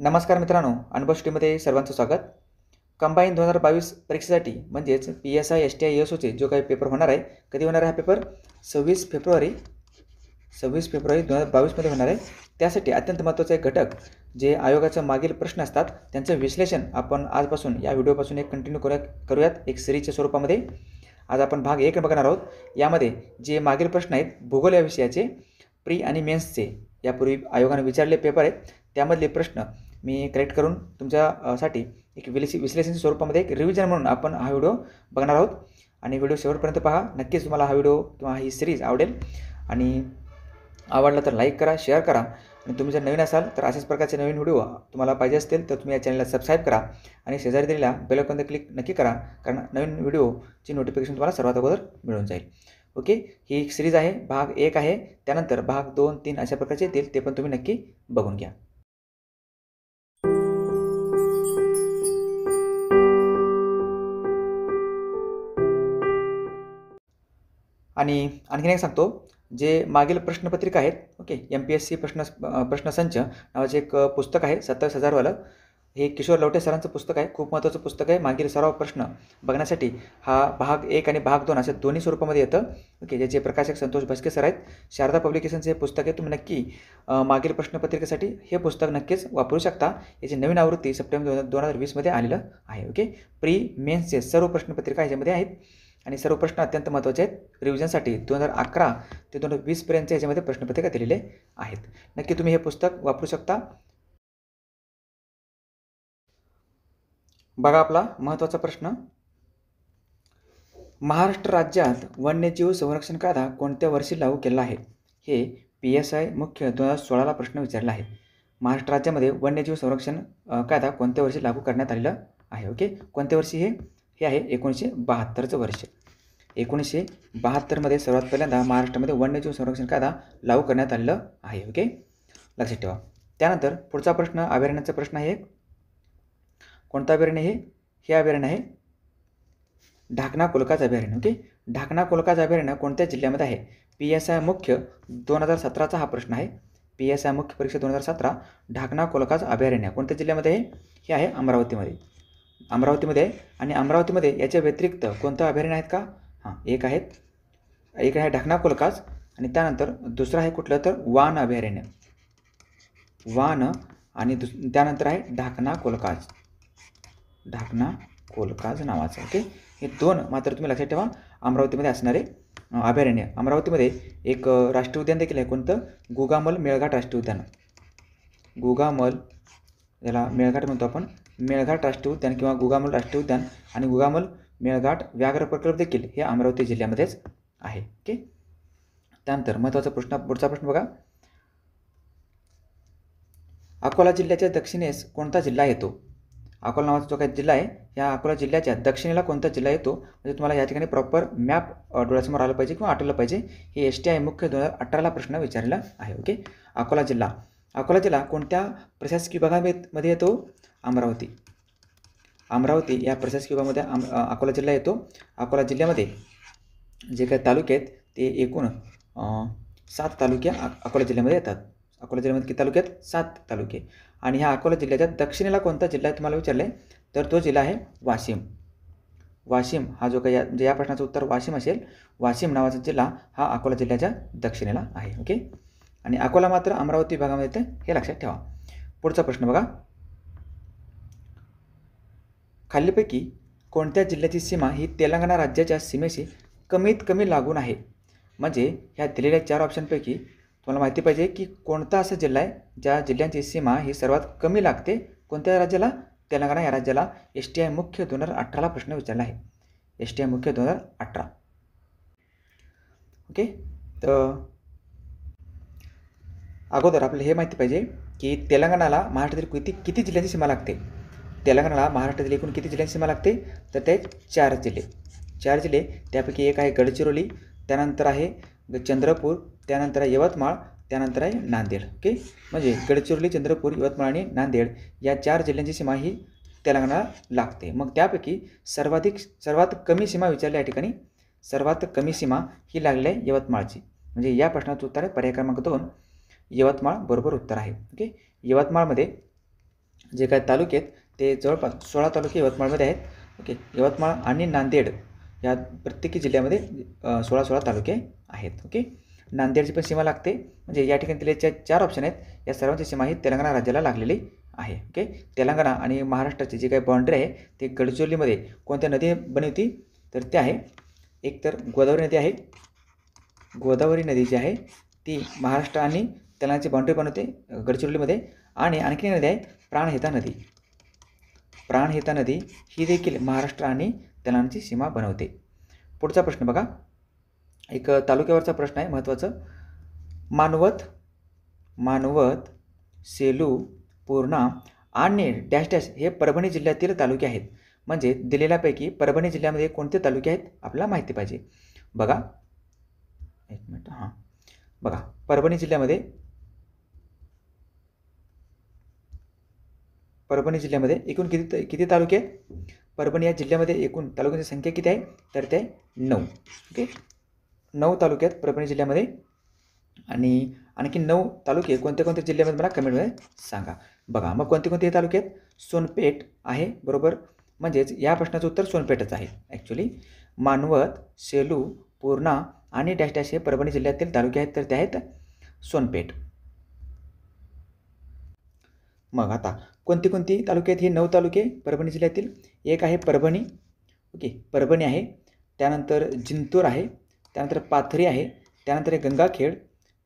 नमस्कार मित्रांनो अनुभव सर्वांचं स्वागत कंबाईन दोन हजार बावीस परीक्षेसाठी म्हणजेच P S I S T I S ओचे जो काही पेपर होणार आहे कधी होणार आहे हा पेपर सव्वीस फेब्रुवारी सव्वीस फेब्रुवारी दोन हजार बावीसमध्ये होणार आहे त्यासाठी अत्यंत महत्त्वाचा घटक जे आयोगाचं मागील प्रश्न असतात त्यांचं विश्लेषण आपण आजपासून या व्हिडिओपासून एक कंटिन्यू करूया करूयात एक सिरीजच्या स्वरूपामध्ये आज आपण भाग एक बघणार आहोत यामध्ये जे मागील प्रश्न आहेत भूगोल या विषयाचे प्री आणि मेन्सचे यापूर्वी आयोगाने विचारले पेपर आहेत त्यामधले प्रश्न मी कलेक्ट करून तुमच्यासाठी एक विलेसी विश्लेषण स्वरूपामध्ये एक रिव्हिजन म्हणून आपण हा व्हिडिओ बघणार आहोत आणि व्हिडिओ शेवटपर्यंत पहा नक्कीच तुम्हाला हा व्हिडिओ किंवा ही सिरीज आवडेल आणि आवडला तर लाईक करा शेअर करा आणि तुम्ही जर नवीन असाल तर अशाच प्रकारचे नवीन व्हिडिओ तुम्हाला पाहिजे असतील तर तुम्ही या चॅनलला सबस्क्राईब करा आणि शेजारी दिलेला बेलकॉन क्लिक नक्की करा कारण नवीन व्हिडिओची नोटिफिकेशन तुम्हाला सर्वात अगोदर मिळून जाईल ओके ही एक सिरीज आहे भाग एक आहे त्यानंतर भाग दोन तीन अशा प्रकारचे येतील ते पण तुम्ही नक्की बघून घ्या आणि आणखीन एक सांगतो जे मागील प्रश्नपत्रिका आहेत okay M P S C प्रश्न प्रश्नसंच नावाचे एक पुस्तक आहे सत्तावीस हजारवालं हे किशोर लवटे सरांचं पुस्तक आहे खूप महत्त्वाचं पुस्तक आहे मागील सराव प्रश्न बघण्यासाठी हा भाग एक आणि भाग दोन असे दोन्ही स्वरूपामध्ये येतं ओके ज्याचे प्रकाशक संतोष भस्के सर आहेत शारदा पब्लिकेशनचे हे पुस्तक आहे तुम्ही नक्की मागील प्रश्नपत्रिकेसाठी हे पुस्तक नक्कीच वापरू शकता याची नवीन आवृत्ती सप्टेंबर दोन दोन हजार वीसमध्ये आलेलं आहे ओके प्री मेन्सचे सर्व प्रश्नपत्रिका याच्यामध्ये आहेत आणि सर्व प्रश्न अत्यंत महत्त्वाचे आहेत रिव्हिजनसाठी दोन हजार अकरा ते दोन हजार वीसपर्यंतच्या याच्यामध्ये प्रश्नपत्रिका दिलेले आहेत नक्की तुम्ही हे पुस्तक वापरू शकता बघा आपला महत्त्वाचा प्रश्न महाराष्ट्र राज्यात वन्यजीव संरक्षण कायदा कोणत्या वर्षी लागू केला आहे हे पी एस आय मुख्य दोन हजार सोळाला प्रश्न विचारला आहे महाराष्ट्र राज्यामध्ये वन्यजीव संरक्षण कायदा कोणत्या वर्षी लागू करण्यात आलेला आहे ओके कोणत्या वर्षी हे हे आहे एकोणीसशे बहात्तरचं वर्ष एकोणीसशे बहात्तरमध्ये सर्वात पहिल्यांदा महाराष्ट्रामध्ये वन्यजीव संरक्षण कायदा लागू करण्यात आलेलं आहे ओके लक्षात ठेवा त्यानंतर पुढचा प्रश्न अभयारण्याचा प्रश्न आहे कोणता अभयारण्य हे हे अभयारण्य आहे ढाकणा कोलकाज अभयारण्य ओके ढाकणा कोलकाज अभयारण्य कोणत्या जिल्ह्यामध्ये आहे पी एस आय मुख्य दोन हजार सतराचा हा प्रश्न आहे पी एस आय मुख्य परीक्षा दोन हजार सतरा ढाकणा कोलकाज अभयारण्य कोणत्या जिल्ह्यामध्ये आहे हे आहे अमरावतीमध्ये अमरावतीमध्ये आहे आणि अमरावतीमध्ये याच्या व्यतिरिक्त कोणतं अभयारण्य आहेत का हां एक आहेत एक आहे ढाकणा कोलकाज आणि त्यानंतर दुसरं आहे कुठलं तर वान अभयारण्य वान आणि दुस त्यानंतर आहे ढाकणा कोलकाज ढाकणा कोलकाज नावाचं ओके हे दोन मात्र तुम्ही लक्षात ठेवा अमरावतीमध्ये असणारे अभयारण्य अमरावतीमध्ये एक राष्ट्रीय उद्यान देखील आहे कोणतं गुगामल मेळघाट राष्ट्रीय उद्यान गुगामल ज्याला मेळघाट म्हणतो आपण मेळघाट राष्ट्रीय उद्यान किंवा गुगामल राष्ट्रीय उद्यान आणि गुगामल मेळघाट व्याघ्र प्रकल्प देखील हे अमरावती जिल्ह्यामध्येच आहे ओके त्यानंतर महत्त्वाचा प्रश्न पुढचा प्रश्न बघा अकोला जिल्ह्याच्या दक्षिणेस कोणता जिल्हा येतो अकोला नावाचा जो काही जिल्हा आहे या अकोला जिल्ह्याच्या दक्षिणेला कोणता जिल्हा येतो म्हणजे तुम्हाला या ठिकाणी प्रॉपर मॅप डोळ्यासमोर आलं पाहिजे किंवा आठवलं पाहिजे हे एस टी आय मुख्य दोन हजार अठराला प्रश्न विचारलेला आहे ओके अकोला जिल्हा अकोला जिल्हा कोणत्या प्रशासकीय विभागामध्ये येतो अमरावती अमरावती या प्रशासकीय विभागामध्ये आम अकोला जिल्हा येतो अकोला जिल्ह्यामध्ये जे काही तालुके आहेत ते एकूण सात तालुके अकोला जिल्ह्यामध्ये येतात अकोला जिल्ह्यामध्ये किती तालुके सात तालुके आणि ह्या अकोला जिल्ह्याच्या दक्षिणेला कोणता जिल्हा आहे तुम्हाला विचारलं आहे तर तो जिल्हा आहे वाशिम वाशिम हा जो काही या म्हणजे या प्रश्नाचं उत्तर वाशिम असेल वाशिम नावाचा जिल्हा हा अकोला जिल्ह्याच्या दक्षिणेला आहे ओके आणि अकोला मात्र अमरावती भागामध्ये येतं हे लक्षात ठेवा पुढचा प्रश्न बघा खालीपैकी कोणत्या जिल्ह्याची सीमा ही तेलंगणा राज्याच्या सीमेशी कमीत कमी लागून आहे म्हणजे ह्या दिलेल्या चार ऑप्शनपैकी तुम्हाला माहिती पाहिजे की कोणता असा जिल्हा आहे ज्या जिल्ह्यांची सीमा ही सर्वात कमी लागते कोणत्या राज्याला तेलंगणा या राज्याला एस टी आय मुख्य दोन हजार अठराला प्रश्न विचारला आहे एस टी आय मुख्य दोन हजार अठरा ओके तर अगोदर आपल्याला हे माहिती पाहिजे की तेलंगणाला महाराष्ट्रातील किती किती जिल्ह्यांची सीमा लागते तेलंगणाला महाराष्ट्रातील एकूण किती जिल्ह्यांची सीमा लागते तर ते चार जिल्हे चार जिल्हे त्यापैकी एक आहे गडचिरोली त्यानंतर आहे चंद्रपूर त्यानंतर आहे यवतमाळ त्यानंतर आहे नांदेड ओके म्हणजे गडचिरोली चंद्रपूर यवतमाळ आणि नांदेड या चार जिल्ह्यांची सीमा ही तेलंगणाला लागते मग त्यापैकी सर्वाधिक सर्वात कमी सीमा विचारली या ठिकाणी सर्वात कमी सीमा ही लागली आहे यवतमाळची म्हणजे या प्रश्नाचं उत्तर आहे पर्याय क्रमांक दोन यवतमाळ बरोबर उत्तर आहे ओके यवतमाळमध्ये जे काही तालुके आहेत ते जवळपास सोळा तालुके यवतमाळमध्ये आहेत ओके यवतमाळ आणि नांदेड या प्रत्येकी जिल्ह्यामध्ये सोळा सोळा तालुके आहेत ओके नांदेडची पण सीमा लागते म्हणजे या ठिकाणी दिले ज्या चार ऑप्शन आहेत या सर्वांची सीमा ही तेलंगणा राज्याला लागलेली आहे ओके तेलंगणा आणि महाराष्ट्राची जी काही बाउंड्री आहे ते गडचिरोलीमध्ये कोणत्या नदी बनवती तर ते आहे एक तर गोदावरी नदी आहे गोदावरी नदी जी आहे ती महाराष्ट्र आणि तेलंगणाची बाउंड्री बनवते गडचिरोलीमध्ये आणि आणखी नदी आहे प्राणहिता नदी प्राणहिता नदी ही देखील महाराष्ट्र आणि तेलंगणाची सीमा बनवते पुढचा प्रश्न बघा एक तालुक्यावरचा प्रश्न आहे महत्त्वाचं मानवत मानवत सेलू पूर्णा आणि डॅश डॅश हे परभणी जिल्ह्यातील तालुके आहेत म्हणजे दिलेल्यापैकी परभणी जिल्ह्यामध्ये कोणते तालुके आहेत आपल्याला माहिती पाहिजे बघा एक मिनिट हां बघा परभणी जिल्ह्यामध्ये परभणी जिल्ह्यामध्ये एकूण किती किती तालुके आहेत परभणी या जिल्ह्यामध्ये एकूण तालुक्यांची संख्या किती आहे तर ते नऊ ओके नऊ तालुके आहेत परभणी जिल्ह्यामध्ये आणि आणखी नऊ तालुके कोणत्या कोणत्या जिल्ह्यामध्ये मला कमेंटमध्ये सांगा बघा मग कोणते कोणते तालुके आहेत सोनपेठ आहे बरोबर म्हणजेच या प्रश्नाचं उत्तर सोनपेठच आहे ॲक्च्युली मानवत सेलू पूर्णा आणि डॅश डॅश हे परभणी जिल्ह्यातील तालुके आहेत तर ते आहेत सोनपेठ मग आता कोणती कोणती तालुके आहेत हे नऊ तालुके परभणी जिल्ह्यातील एक आहे परभणी ओके परभणी आहे त्यानंतर जिंतूर आहे त्यानंतर पाथरी आहे त्यानंतर आहे गंगाखेड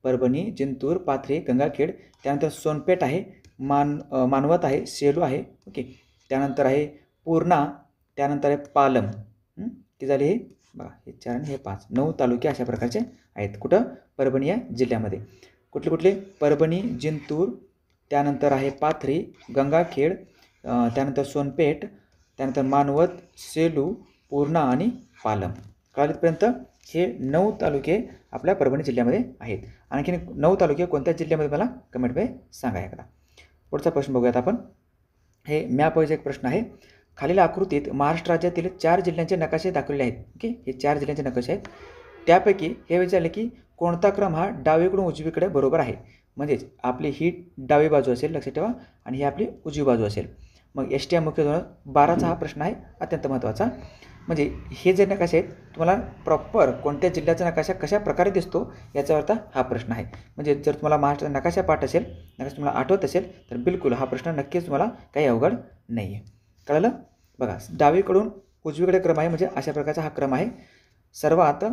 परभणी जिंतूर पाथरी गंगाखेड त्यानंतर सोनपेठ आहे मान मानवत आहे सेलू आहे ओके त्यानंतर आहे पूर्णा त्यानंतर आहे पालम ते झाले हे बघा हे चार आणि हे पाच नऊ तालुके अशा प्रकारचे आहेत कुठं परभणी या जिल्ह्यामध्ये कुठले कुठले परभणी जिंतूर त्यानंतर आहे पाथरी गंगाखेड त्यानंतर सोनपेठ त्यानंतर मानवत सेलू पूर्णा आणि पालम कालपर्यंत हे नऊ तालुके आपल्या परभणी जिल्ह्यामध्ये आहेत आणखीन नऊ तालुके कोणत्या जिल्ह्यामध्ये मला कमेंटमध्ये सांगा एकदा पुढचा प्रश्न बघूयात आपण हे मॅपवरचा एक प्रश्न आहे खालील आकृतीत महाराष्ट्र राज्यातील चार जिल्ह्यांचे नकाशे दाखवले आहेत ओके हे चार जिल्ह्यांचे नकाशे आहेत त्यापैकी हे विचारले की कोणता क्रम हा डावीकडून उजवीकडे बरोबर आहे म्हणजेच आपली ही डावी बाजू असेल लक्षात ठेवा आणि ही आपली उजवी बाजू असेल मग एस टी आय मुख्य धोरण बाराचा हा प्रश्न आहे अत्यंत महत्त्वाचा म्हणजे हे जे नकाशे आहेत तुम्हाला प्रॉपर कोणत्या जिल्ह्याचा नकाशा कशा प्रकारे दिसतो याचा अर्थ हा प्रश्न आहे म्हणजे जर तुम्हाला महाराष्ट्र नकाशा पाठ असेल नकाशा तुम्हाला आठवत असेल तर बिलकुल हा प्रश्न नक्कीच तुम्हाला काही अवघड नाही आहे कळलं बघा डावीकडून उजवीकडे क्रम आहे म्हणजे अशा प्रकारचा हा क्रम आहे सर्वात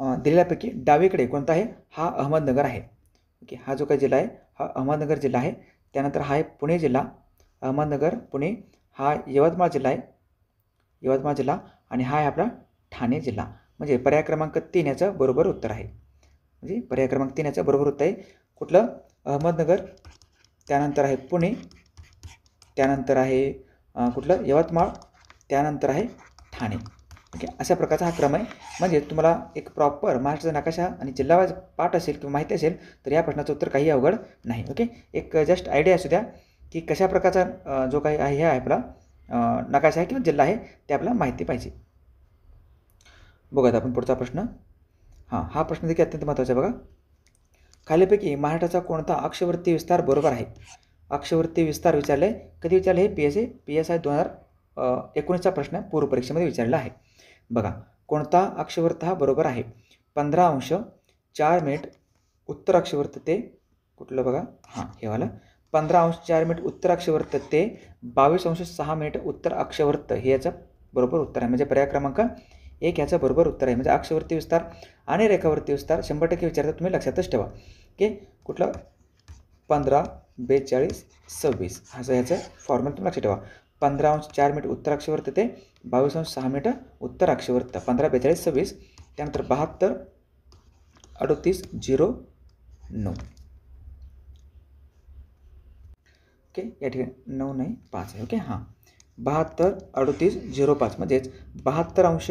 दिलेल्यापैकी डावीकडे कोणता आहे हा अहमदनगर आहे ओके हा जो काही जिल्हा आहे हा अहमदनगर जिल्हा आहे त्यानंतर हा आहे पुणे जिल्हा अहमदनगर पुणे हा यवतमाळ जिल्हा आहे यवतमाळ जिल्हा आणि हा आहे आपला ठाणे जिल्हा म्हणजे पर्याय क्रमांक तीन याचं बरोबर उत्तर आहे म्हणजे पर्याय क्रमांक तीन याचं बरोबर उत्तर आहे कुठलं अहमदनगर त्यानंतर आहे पुणे त्यानंतर आहे कुठलं यवतमाळ त्यानंतर आहे ठाणे ओके अशा प्रकारचा हा क्रम आहे म्हणजे तुम्हाला एक प्रॉपर महाराष्ट्राचा नकाशा आणि जिल्हावाज पाठ असेल किंवा माहिती असेल तर या प्रश्नाचं उत्तर काही अवघड नाही ओके एक जस्ट आयडिया असू द्या की कशा प्रकारचा जो काही आहे हा आपला नकाशा आहे किंवा जिल्हा आहे ते आपल्याला माहिती पाहिजे बघूयात आपण पुढचा प्रश्न हां हा प्रश्न देखील अत्यंत महत्त्वाचा आहे बघा खालीपैकी महाराष्ट्राचा कोणता अक्षवृत्ती विस्तार बरोबर आहे अक्षवृत्ती विस्तार विचारले कधी विचारले हे P S A P S I दोन हजार एकोणीसचा प्रश्न पूर्व परीक्षेमध्ये विचारला आहे बघा कोणता अक्षवर्त हा बरोबर आहे पंधरा अंश चार मिनिट उत्तर अक्षवर्त ते कुठलं बघा हां हे वाला पंधरा अंश चार मिनिट उत्तर अक्षवर्त ते बावीस अंश सहा मिनिट उत्तर अक्षवर्त हे याचं बरोबर उत्तर आहे म्हणजे पर्याय क्रमांक एक याचं बरोबर उत्तर आहे म्हणजे अक्षवर्ती विस्तार आणि रेखावर्ती विस्तार शंभर टक्के विचारता तुम्ही लक्षातच ठेवा की कुठलं पंधरा बेचाळीस सव्वीस असं याचं फॉर्मॅट तुम्ही लक्षात ठेवा पंधरा अंश चार मिनिट उत्तर ते बावीस अंश सहा मिनिटं उत्तर पंधरा बेचाळीस सव्वीस त्यानंतर बहात्तर अडतीस झिरो नऊ ओके या ठिकाणी नऊ नाही पाच आहे ओके हां बहात्तर अडतीस झिरो पाच म्हणजेच बहात्तर अंश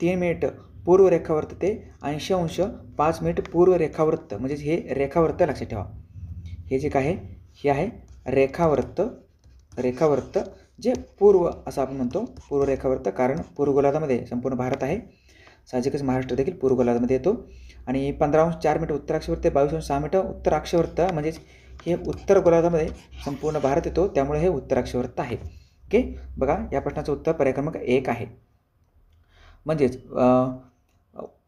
तीन मिनिट पूर्व रेखावर्त ते ऐंशी अंश पाच मिनिट पूर्व रेखावृत्त म्हणजेच हे रेखावर्त लक्षात ठेवा हे जे काय आहे हे आहे रेखावृत्त रेखावृत्त जे पूर्व असं आपण म्हणतो पूर्व रेखावर्त कारण पूर्व गोलादामध्ये संपूर्ण भारत आहे साहजिकच महाराष्ट्र देखील पूर्व गोलादामध्ये येतो आणि पंधरा अंश चार मीटर उत्तराक्षवरती बावीस अंश सहा मीटर उत्तराक्षवर्त म्हणजेच हे उत्तर गोलादामध्ये संपूर्ण भारत येतो त्यामुळे हे उत्तराक्षवर्त आहे ओके बघा या प्रश्नाचं उत्तर पर्याय एक आहे म्हणजेच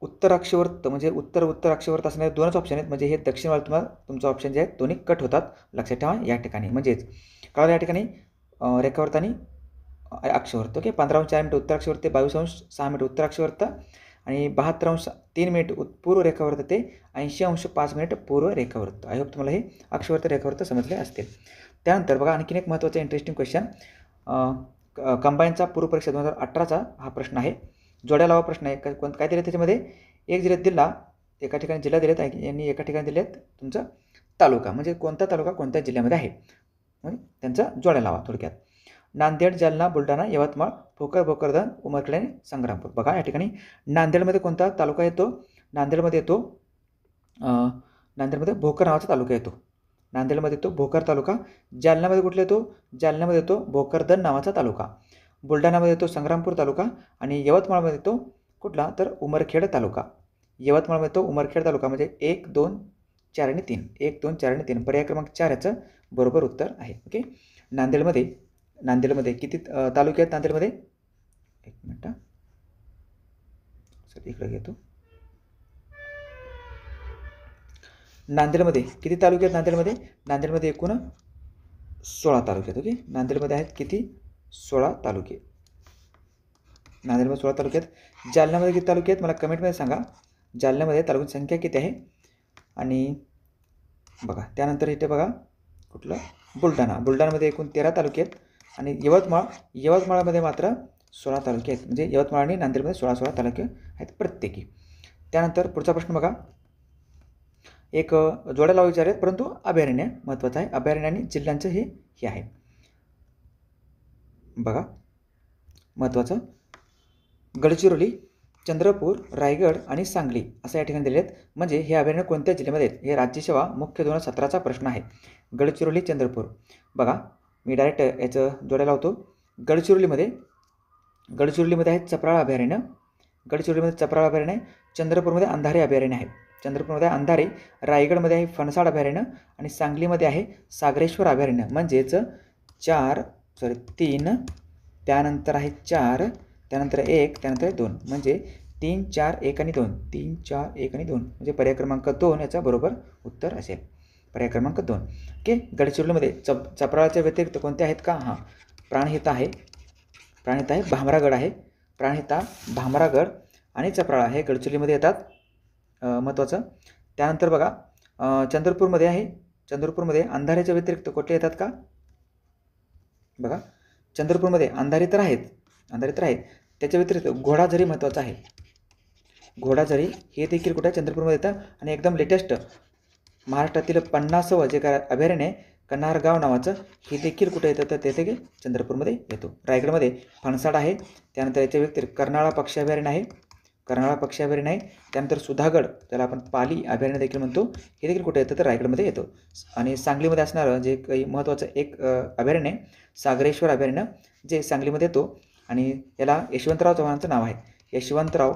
उत्तराक्षवर्त म्हणजे उत्तर उत्तराक्षवर्त असणारे दोनच ऑप्शन आहेत म्हणजे हे दक्षिण तुम्हाला तुमचं ऑप्शन जे आहेत दोन्ही कट होतात लक्षात ठेवा या ठिकाणी म्हणजेच कळलं या ठिकाणी रेखावर्त आणि अक्षवर्त ओके पंधरा अंश चार मिनिट उत्तर ते बावीस अंश सहा मिनिट अक्षवर्त आणि बहात्तर अंश तीन मिनिट पूर्व रेखावर्त ते ऐंशी अंश पाच मिनिट पूर्व रेखावरत आय होप तुम्हाला हे अक्षवर्त रेखावृत्त समजले असतील त्यानंतर बघा आणखीन एक महत्त्वाचा इंटरेस्टिंग क्वेश्चन कंबाईनचा पूर्व परीक्षा दोन हजार अठराचा हा प्रश्न आहे जोड्या लावा प्रश्न आहे कोण काय दिले त्याच्यामध्ये एक जिल्ह्यात दिला एका ठिकाणी जिल्हा दिलेत यांनी एका ठिकाणी दिलेत तुमचा तालुका म्हणजे कोणता तालुका कोणत्या जिल्ह्यामध्ये आहे म्हणजे त्यांचा जोड्या लावा थोडक्यात नांदेड जालना बुलढाणा यवतमाळ भोकर भोकरदन उमरखेड आणि संग्रामपूर बघा या ठिकाणी नांदेडमध्ये कोणता तालुका येतो नांदेडमध्ये येतो नांदेडमध्ये भोकर नावाचा तालुका येतो नांदेडमध्ये येतो भोकर तालुका जालन्यामध्ये कुठला येतो जालन्यामध्ये येतो भोकरदन नावाचा तालुका बुलढाणामध्ये येतो संग्रामपूर तालुका आणि यवतमाळमध्ये येतो कुठला तर उमरखेड तालुका यवतमाळमध्ये येतो उमरखेड तालुका म्हणजे एक दोन चार आणि तीन एक दोन चार आणि तीन पर्याय क्रमांक चार याचं बरोबर उत्तर आहे ओके नांदेडमध्ये नांदेडमध्ये किती तालुके आहेत नांदेडमध्ये एक मिनिट सर इकडे घेतो नांदेडमध्ये किती तालुके आहेत नांदेडमध्ये नांदेडमध्ये एकूण सोळा तालुके आहेत ओके नांदेडमध्ये आहेत किती सोळा तालुके नांदेडमध्ये सोळा तालुके आहेत जालन्यामध्ये किती तालुके आहेत मला कमेंटमध्ये सांगा जालन्यामध्ये तालुक्यांची संख्या किती आहे आणि बघा त्यानंतर इथे बघा कुठलं बुलढाणा बुलढाणामध्ये एकूण तेरा तालुके आहेत आणि यवतमाळ यवतमाळमध्ये मात्र सोळा तालुके आहेत म्हणजे यवतमाळ आणि नांदेडमध्ये सोळा सोळा तालुके आहेत प्रत्येकी त्यानंतर पुढचा प्रश्न बघा एक जोड्या विचार आहेत परंतु अभयारण्य महत्त्वाचं आहे अभयारण्य आणि जिल्ह्यांचं हे हे आहे बघा महत्त्वाचं गडचिरोली चंद्रपूर रायगड आणि सांगली असं या ठिकाणी दिले आहेत म्हणजे हे अभयारण्य कोणत्या जिल्ह्यामध्ये आहेत हे राज्यसेवा मुख्य दोन सत्राचा सतराचा प्रश्न आहे गडचिरोली चंद्रपूर बघा मी डायरेक्ट याचं जोड्या लावतो गडचिरोलीमध्ये गडचिरोलीमध्ये आहे चपराळ अभयारण्य गडचिरोलीमध्ये चपराळ अभयारण्य आहे चंद्रपूरमध्ये अंधारे अभयारण्य आहे चंद्रपूरमध्ये अंधारे रायगडमध्ये आहे फणसाड अभयारण्य आणि सांगलीमध्ये आहे सागरेश्वर अभयारण्य म्हणजेच चार सॉरी तीन त्यानंतर आहे चार त्यानंतर एक त्यानंतर दोन म्हणजे तीन चार एक आणि दोन तीन चार एक आणि दोन म्हणजे पर्याय क्रमांक दोन याचा बरोबर उत्तर असेल पर्याय क्रमांक दोन ओके गडचिरोलीमध्ये चप चपराळाच्या व्यतिरिक्त कोणते आहेत का हां प्राणहिता आहे प्राणहिता आहे भामरागड आहे प्राणहिता भामरागड आणि चपराळा हे गडचिरोलीमध्ये येतात महत्त्वाचं त्यानंतर बघा चंद्रपूरमध्ये आहे चंद्रपूरमध्ये अंधारेच्या व्यतिरिक्त कुठले येतात का बघा चंद्रपूरमध्ये अंधारी तर आहेत अंधारी तर आहेत त्याच्या व्यतिरिक्त घोडाझरी महत्त्वाचं आहे घोडाझरी हे देखील कुठे चंद्रपूरमध्ये येतं आणि एकदम लेटेस्ट महाराष्ट्रातील पन्नासवं जे काय अभयारण्य आहे कन्हारगाव नावाचं हे देखील कुठे येतं तर ते देखील चंद्रपूरमध्ये येतो रायगडमध्ये फणसाड आहे त्यानंतर याच्या व्यतिरिक्त कर्नाळा पक्षी अभयारण्य आहे कर्नाळा पक्षी अभयारण्य आहे त्यानंतर सुधागड त्याला आपण पाली अभयारण्य देखील म्हणतो हे देखील कुठे येतं तर रायगडमध्ये येतो आणि सांगलीमध्ये असणारं जे काही महत्त्वाचं एक अभयारण्य आहे सागरेश्वर अभयारण्य जे सांगलीमध्ये येतो आणि याला यशवंतराव चव्हाणांचं नाव आहे यशवंतराव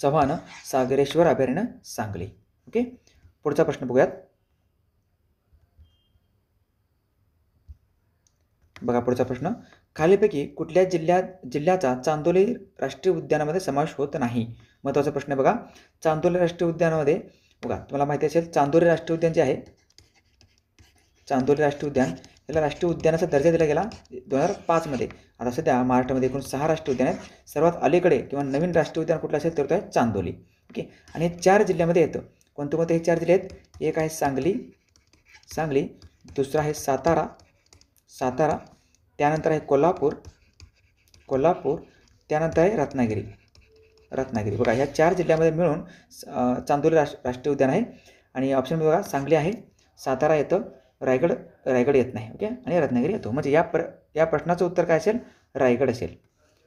चव्हाण सागरेश्वर अभयारण्य सांगली ओके पुढचा प्रश्न बघूयात बघा पुढचा प्रश्न खालीपैकी कुठल्या जिल्ह्यात जिल्ह्याचा चांदोली राष्ट्रीय उद्यानामध्ये समावेश होत नाही महत्त्वाचा प्रश्न बघा चांदोली राष्ट्रीय उद्यानामध्ये बघा तुम्हाला माहिती असेल चांदोली राष्ट्रीय उद्यान जे आहे चांदोली राष्ट्रीय उद्यान त्याला राष्ट्रीय उद्यानाचा दर्जा दिला गेला दोन हजार पाचमध्ये आता सध्या महाराष्ट्रामध्ये एकूण सहा राष्ट्रीय उद्यान आहेत सर्वात अलीकडे किंवा नवीन राष्ट्रीय उद्यान कुठलं असेल तर तो आहे चांदोली ओके आणि हे चार जिल्ह्यामध्ये येतं कोणते कोणते हे चार जिल्हे आहेत एक आहे सांगली सांगली दुसरा आहे सातारा सातारा त्यानंतर आहे कोल्हापूर कोल्हापूर त्यानंतर आहे रत्नागिरी रत्नागिरी बघा ह्या चार जिल्ह्यामध्ये मिळून चांदोली राष्ट्रीय उद्यान आहे आणि ऑप्शन बघा सांगली आहे सातारा येतं रायगड रायगड येत नाही ओके आणि रत्नागिरी येतो म्हणजे या प्र या प्रश्नाचं उत्तर काय असेल रायगड असेल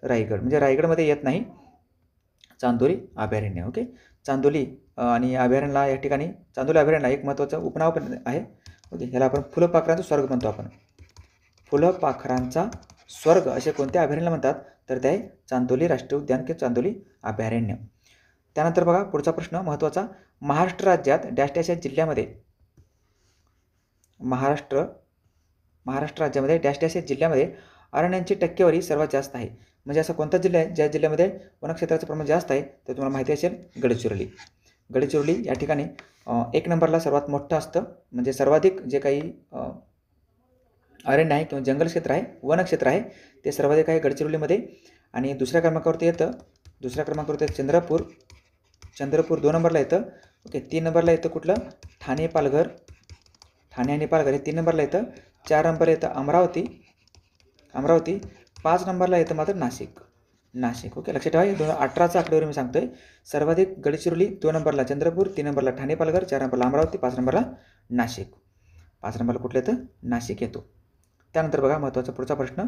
रायगड म्हणजे रायगडमध्ये येत नाही चांदोली अभयारण्य ओके चांदोली आणि अभयारण्यला या ठिकाणी चांदोली अभयारण्य एक महत्त्वाचं उपनाव पण आहे ओके ह्याला आपण फुलपाखरांचं स्वर्ग म्हणतो आपण फुलपाखरांचा स्वर्ग असे कोणत्या अभयारण्य म्हणतात तर ते आहे चांदोली राष्ट्रीय उद्यान किंवा चांदोली अभयारण्य त्यानंतर बघा पुढचा प्रश्न महत्त्वाचा महाराष्ट्र राज्यात डॅश डॅश या जिल्ह्यामध्ये महाराष्ट्र महाराष्ट्र राज्यामध्ये डॅश डॅश या जिल्ह्यामध्ये अरण्यांची टक्केवारी सर्वात जास्त आहे म्हणजे असा कोणता जिल्हा आहे ज्या जिल्ह्यामध्ये वनक्षेत्राचं प्रमाण जास्त आहे तर तुम्हाला माहिती असेल गडचिरोली गडचिरोली या ठिकाणी एक नंबरला सर्वात मोठं असतं म्हणजे सर्वाधिक जे काही अरण्य आहे किंवा जंगल क्षेत्र आहे वनक्षेत्र आहे ते सर्वाधिक आहे गडचिरोलीमध्ये आणि दुसऱ्या क्रमांकावरती येतं दुसऱ्या क्रमांकावरती चंद्रपूर चंद्रपूर दोन नंबरला येतं ओके तीन नंबरला येतं कुठलं ठाणे पालघर ठाणे आणि पालघर हे तीन नंबरला येतं चार नंबरला येतं अमरावती अमरावती पाच नंबरला येतं मात्र नाशिक नाशिक ओके लक्षात ठेवा दोन अठराचा आकडेवारी मी सांगतोय सर्वाधिक गडचिरोली दोन नंबरला चंद्रपूर तीन नंबरला ठाणे पालघर चार नंबरला अमरावती पाच नंबरला नाशिक पाच नंबरला कुठलं येतं नाशिक येतो त्यानंतर बघा महत्त्वाचा पुढचा प्रश्न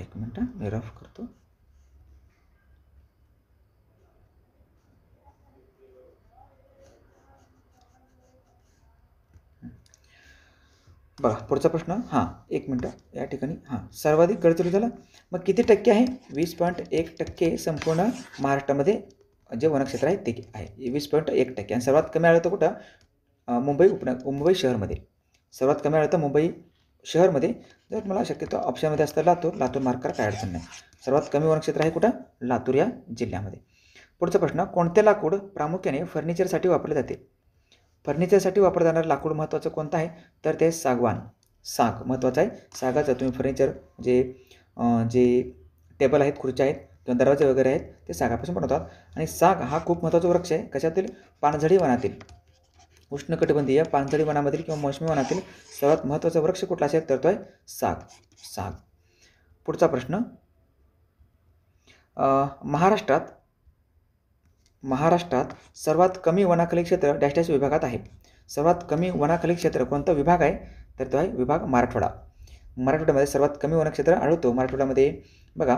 एक मिनटं मी रफ करतो बघा पुढचा प्रश्न हां एक मिनटं या ठिकाणी हां सर्वाधिक गडचिरोली झाला मग किती टक्के आहे वीस पॉईंट एक टक्के संपूर्ण महाराष्ट्रामध्ये जे वनक्षेत्र आहे ते आहे वीस पॉईंट एक टक्के आणि सर्वात कमी तर कुठं मुंबई उपन मुंबई शहरमध्ये सर्वात कमी तर मुंबई शहरमध्ये जर मला शक्यतो ऑप्शनमध्ये असतं लातूर लातूर मार्कर काय अडचण नाही सर्वात कमी वनक्षेत्र आहे कुठं लातूर या जिल्ह्यामध्ये पुढचा प्रश्न कोणते लाकूड प्रामुख्याने फर्निचरसाठी वापरले जाते फर्निचरसाठी वापर जाणारं लाकूड महत्त्वाचं कोणतं आहे तर ते सागवान साग महत्त्वाचं आहे सागाचं तुम्ही फर्निचर जे जे टेबल आहेत खुर्च्या आहेत किंवा दरवाजे वगैरे आहेत ते सागापासून बनवतात आणि साग हा खूप महत्त्वाचा वृक्ष आहे कशातील पानझडी वनातील उष्णकटिबंधीय पानझडी वनामधील किंवा मौसमी वनातील सर्वात महत्त्वाचा वृक्ष कुठला असेल तर तो आहे साग साग पुढचा प्रश्न महाराष्ट्रात महाराष्ट्रात सर्वात कमी वनाखली क्षेत्र डॅश डॅश विभागात आहे सर्वात कमी वनाखली क्षेत्र कोणता विभाग आहे तर तो आहे विभाग मराठवाडा मराठवाड्यामध्ये सर्वात कमी वनक्षेत्र आढळतो मराठवाड्यामध्ये बघा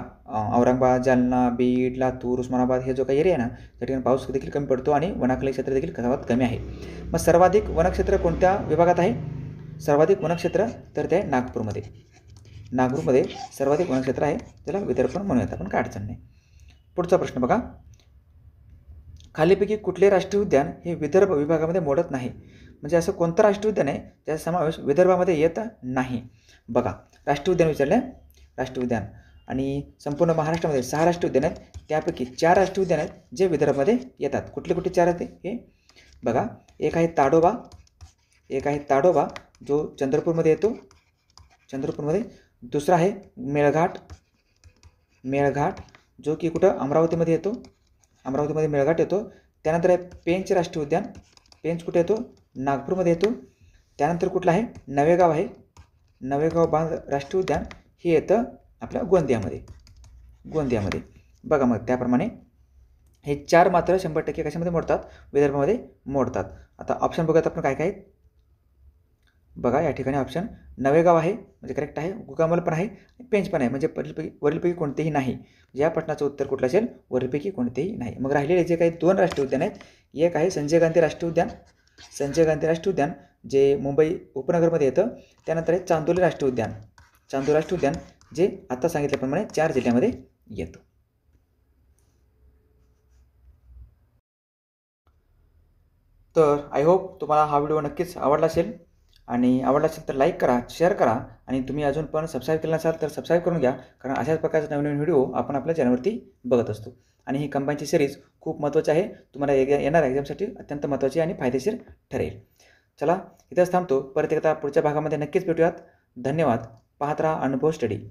औरंगाबाद जालना बीड लातूर उस्मानाबाद हे जो काही एरिया आहे ना त्या ठिकाणी पाऊस देखील कमी पडतो आणि वनाखली क्षेत्र देखील सर्वात कमी आहे मग सर्वाधिक वनक्षेत्र कोणत्या विभागात आहे सर्वाधिक वनक्षेत्र तर ते नागपूरमध्ये नागपूरमध्ये सर्वाधिक वनक्षेत्र आहे त्याला विदर्भ म्हणूयात आपण काय अडचण नाही पुढचा प्रश्न बघा खालीपैकी कुठले राष्ट्रीय उद्यान हे विदर्भ विभागामध्ये मोडत नाही म्हणजे असं कोणतं राष्ट्रीय उद्यान आहे ज्याचा समावेश विदर्भामध्ये येत नाही बघा राष्ट्रीय उद्यान विचारलं राष्ट्रीय उद्यान आणि संपूर्ण महाराष्ट्रामध्ये सहा राष्ट्रीय उद्यान आहेत त्यापैकी चार राष्ट्रीय उद्यान आहेत जे विदर्भामध्ये येतात कुठले कुठले चार आहेत हे बघा एक आहे ताडोबा एक आहे ताडोबा जो चंद्रपूरमध्ये येतो चंद्रपूरमध्ये दुसरा आहे मेळघाट मेळघाट जो की कुठं अमरावतीमध्ये येतो अमरावतीमध्ये मेळघाट येतो त्यानंतर आहे पेंच राष्ट्रीय उद्यान पेंच कुठे येतो नागपूरमध्ये येतो त्यानंतर कुठलं आहे नवेगाव आहे नवेगाव बांध राष्ट्रीय उद्यान हे येतं आपल्या गोंदियामध्ये गोंदियामध्ये बघा मग त्याप्रमाणे हे चार मात्र शंभर टक्के कशामध्ये मोडतात विदर्भामध्ये मोडतात आता ऑप्शन बघत आपण काय काय आहे बघा या ठिकाणी ऑप्शन नवेगाव आहे म्हणजे करेक्ट आहे गुगामल पण आहे पेंच पण आहे म्हणजे वरीलपैकी वरीलपैकी कोणतेही नाही या प्रश्नाचं उत्तर कुठलं असेल वरीलपैकी कोणतेही नाही मग राहिलेले जे काही दोन राष्ट्रीय उद्यान आहेत एक आहे संजय गांधी राष्ट्रीय उद्यान संजय गांधी राष्ट्रीय उद्यान जे मुंबई उपनगरमध्ये येतं त्यानंतर आहे चांदोली राष्ट्रीय उद्यान चांदोली राष्ट्रीय उद्यान जे आता सांगितल्याप्रमाणे चार जिल्ह्यामध्ये येतं तर आय होप तुम्हाला हा व्हिडिओ नक्कीच आवडला असेल आणि आवडलं असेल तर लाईक करा शेअर करा आणि तुम्ही अजून पण सबस्क्राईब केलं नसाल तर सबस्क्राईब करून घ्या कारण अशाच प्रकारचे नवीन नवीन व्हिडिओ आपण आपल्या चॅनलवरती बघत असतो आणि ही कंपनीची सिरीज खूप महत्त्वाची आहे तुम्हाला येणाऱ्या एक्झामसाठी अत्यंत महत्त्वाची आणि फायदेशीर ठरेल चला इथंच थांबतो परत एकदा पुढच्या भागामध्ये नक्कीच भेटूयात धन्यवाद पाहत राहा अनुभव स्टडी